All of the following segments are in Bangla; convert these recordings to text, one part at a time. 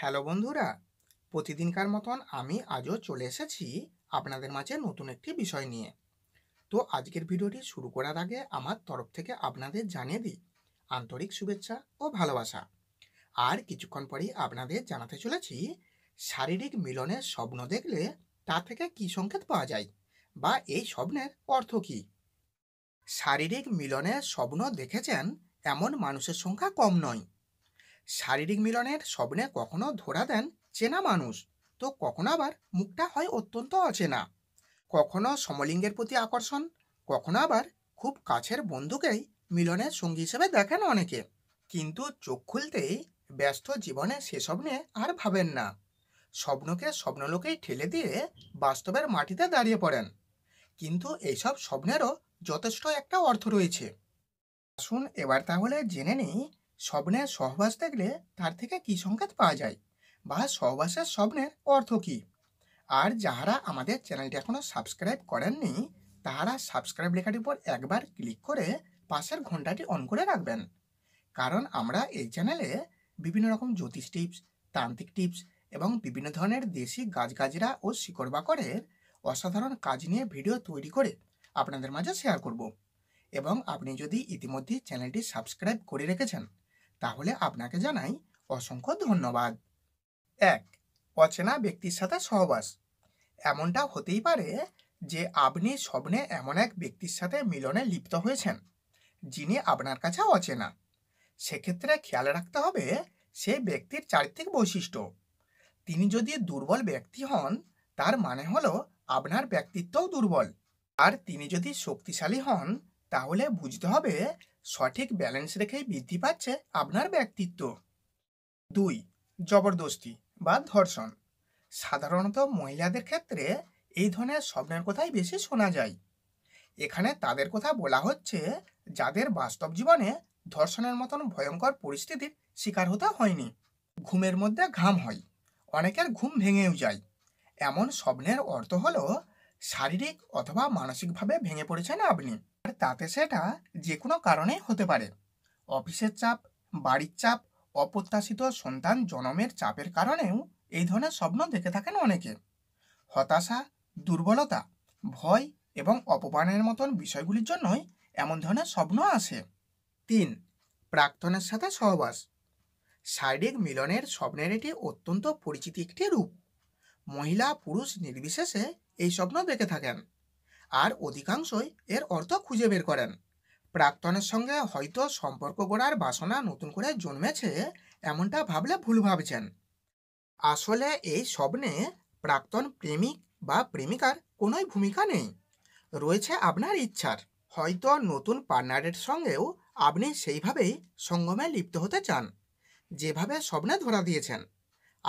হ্যালো বন্ধুরা প্রতিদিনকার মতন আমি আজও চলে এসেছি আপনাদের মাঝে নতুন একটি বিষয় নিয়ে তো আজকের ভিডিওটি শুরু করার আগে আমার তরফ থেকে আপনাদের জানিয়ে দিই আন্তরিক শুভেচ্ছা ও ভালোবাসা আর কিছুক্ষণ পরেই আপনাদের জানাতে চলেছি শারীরিক মিলনের স্বপ্ন দেখলে তা থেকে কী সংকেত পাওয়া যায় বা এই স্বপ্নের অর্থ কী শারীরিক মিলনের স্বপ্ন দেখেছেন এমন মানুষের সংখ্যা কম নয় শারীরিক মিলনের স্বপ্নে কখনো ধরা দেন চেনা মানুষ তো কখনো আবার মুখটা হয় অত্যন্ত অচেনা কখনো সমলিঙ্গের প্রতি আকর্ষণ কখনো আবার খুব কাছের বন্ধুকেই মিলনের সঙ্গী হিসেবে দেখেন অনেকে কিন্তু চোখ খুলতেই ব্যস্ত জীবনে সেসব নিয়ে আর ভাবেন না স্বপ্নকে স্বপ্নলোকেই ঠেলে দিয়ে বাস্তবের মাটিতে দাঁড়িয়ে পড়েন কিন্তু এইসব স্বপ্নেরও যথেষ্ট একটা অর্থ রয়েছে আসুন এবার তাহলে জেনে নিই স্বপ্নের সহবাস দেখলে তার থেকে কি সংকেত পাওয়া যায় বা সহবাসের স্বপ্নের অর্থ কী আর যাহারা আমাদের চ্যানেলটি এখনও সাবস্ক্রাইব করেননি তাহারা সাবস্ক্রাইব লেখাটির উপর একবার ক্লিক করে পাশের ঘন্টাটি অন করে রাখবেন কারণ আমরা এই চ্যানেলে বিভিন্ন রকম জ্যোতিষ টিপস তান্ত্রিক টিপস এবং বিভিন্ন ধরনের দেশি গাছগাজরা ও শিকড় বাকড়ের অসাধারণ কাজ নিয়ে ভিডিও তৈরি করে আপনাদের মাঝে শেয়ার করব এবং আপনি যদি ইতিমধ্যে চ্যানেলটি সাবস্ক্রাইব করে রেখেছেন তাহলে আপনাকে জানাই অসংখ্য ধন্যবাদ এক অচেনা ব্যক্তির সাথে সহবাস এমনটা হতেই পারে যে আপনি স্বপ্নে এমন এক ব্যক্তির সাথে মিলনে লিপ্ত হয়েছেন যিনি আপনার কাছে অচেনা সেক্ষেত্রে খেয়াল রাখতে হবে সে ব্যক্তির চারিত্রিক বৈশিষ্ট্য তিনি যদি দুর্বল ব্যক্তি হন তার মানে হলো আপনার ব্যক্তিত্বও দুর্বল আর তিনি যদি শক্তিশালী হন তাহলে বুঝতে হবে সঠিক ব্যালেন্স রেখেই বৃদ্ধি পাচ্ছে আপনার ব্যক্তিত্ব দুই জবরদস্তি বা ধর্ষণ সাধারণত মহিলাদের ক্ষেত্রে এই ধরনের স্বপ্নের কথাই বেশি শোনা যায় এখানে তাদের কথা বলা হচ্ছে যাদের বাস্তব জীবনে ধর্ষণের মতন ভয়ঙ্কর পরিস্থিতির শিকার হতে হয়নি ঘুমের মধ্যে ঘাম হয় অনেকের ঘুম ভেঙেও যায় এমন স্বপ্নের অর্থ হলো শারীরিক অথবা মানসিকভাবে ভেঙে পড়েছেন আপনি আর তাতে সেটা যে কোনো কারণে হতে পারে অফিসের চাপ বাড়ির চাপ অপ্রত্যাশিত সন্তান জনমের চাপের কারণেও এই ধরনের স্বপ্ন দেখে থাকেন অনেকে হতাশা দুর্বলতা ভয় এবং অপমানের মতন বিষয়গুলির জন্যই এমন ধরনের স্বপ্ন আসে তিন প্রাক্তনের সাথে সহবাস শারীরিক মিলনের স্বপ্নের এটি অত্যন্ত পরিচিত একটি রূপ মহিলা পুরুষ নির্বিশেষে এই স্বপ্ন দেখে থাকেন আর অধিকাংশই এর অর্থ খুঁজে বের করেন প্রাক্তনের সঙ্গে হয়তো সম্পর্ক গড়ার বাসনা নতুন করে জন্মেছে এমনটা ভাবলে ভুল ভাবছেন আসলে এই স্বপ্নে প্রাক্তন প্রেমিক বা প্রেমিকার কোনোই ভূমিকা নেই রয়েছে আপনার ইচ্ছার হয়তো নতুন পার্টনারের সঙ্গেও আপনি সেইভাবেই সঙ্গমে লিপ্ত হতে চান যেভাবে স্বপ্নে ধরা দিয়েছেন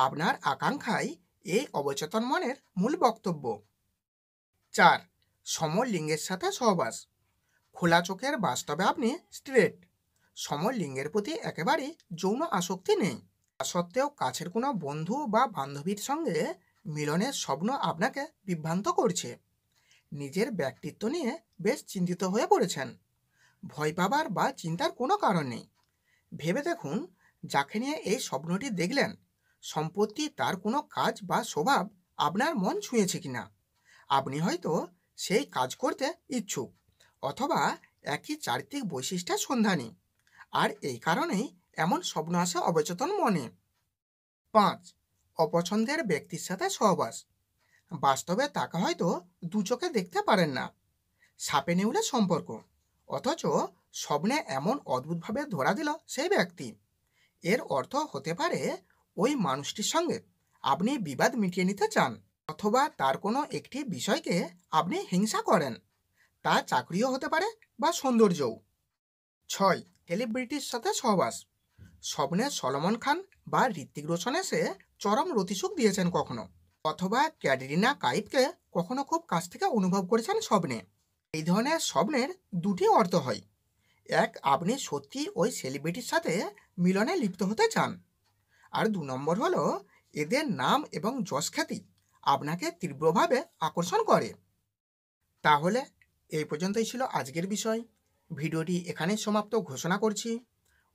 আপনার আকাঙ্ক্ষাই এই অবচেতন মনের মূল বক্তব্য চার সমলিঙ্গের সাথে সহবাস খোলা চোখের বাস্তবে আপনি স্ট্রেট সমলিঙ্গের প্রতি একেবারেই যৌন আসক্তি নেই তা সত্ত্বেও কাছের কোনো বন্ধু বা বান্ধবীর সঙ্গে মিলনের স্বপ্ন আপনাকে বিভ্রান্ত করছে নিজের ব্যক্তিত্ব নিয়ে বেশ চিন্তিত হয়ে পড়েছেন ভয় পাবার বা চিন্তার কোনো কারণ নেই ভেবে দেখুন যাকে নিয়ে এই স্বপ্নটি দেখলেন সম্পত্তি তার কোনো কাজ বা স্বভাব আপনার মন ছুঁয়েছে কিনা আপনি হয়তো সেই কাজ করতে ইচ্ছুক অথবা একই চারিত্রিক বৈশিষ্ট্যের সন্ধানী আর এই কারণেই এমন স্বপ্ন আসে অবচেতন মনে পাঁচ অপছন্দের ব্যক্তির সাথে সহবাস বাস্তবে তাকে হয়তো দু চোখে দেখতে পারেন না সাপে নেউলে সম্পর্ক অথচ স্বপ্নে এমন অদ্ভুতভাবে ধরা দিল সেই ব্যক্তি এর অর্থ হতে পারে ওই মানুষটির সঙ্গে আপনি বিবাদ মিটিয়ে নিতে চান অথবা তার কোনো একটি বিষয়কে আপনি হিংসা করেন তা চাকরিও হতে পারে বা সৌন্দর্যও ছয় সেলিব্রিটির সাথে সহবাস স্বপ্নের সলমন খান বা ঋত্বিক রোশন এসে চরম রতিসুখ দিয়েছেন কখনো অথবা ক্যাডরিনা কাইপকে কখনো খুব কাছ থেকে অনুভব করেছেন স্বপ্নে এই ধরনের স্বপ্নের দুটি অর্থ হয় এক আপনি সত্যি ওই সেলিব্রিটির সাথে মিলনে লিপ্ত হতে চান আর দু নম্বর হলো এদের নাম এবং যশ খ্যাতি আপনাকে তীব্রভাবে আকর্ষণ করে তাহলে এই পর্যন্তই ছিল আজকের বিষয় ভিডিওটি এখানে সমাপ্ত ঘোষণা করছি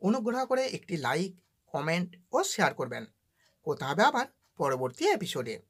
অনুগ্রহ করে একটি লাইক কমেন্ট ও শেয়ার করবেন কথা হবে আবার পরবর্তী এপিসোডে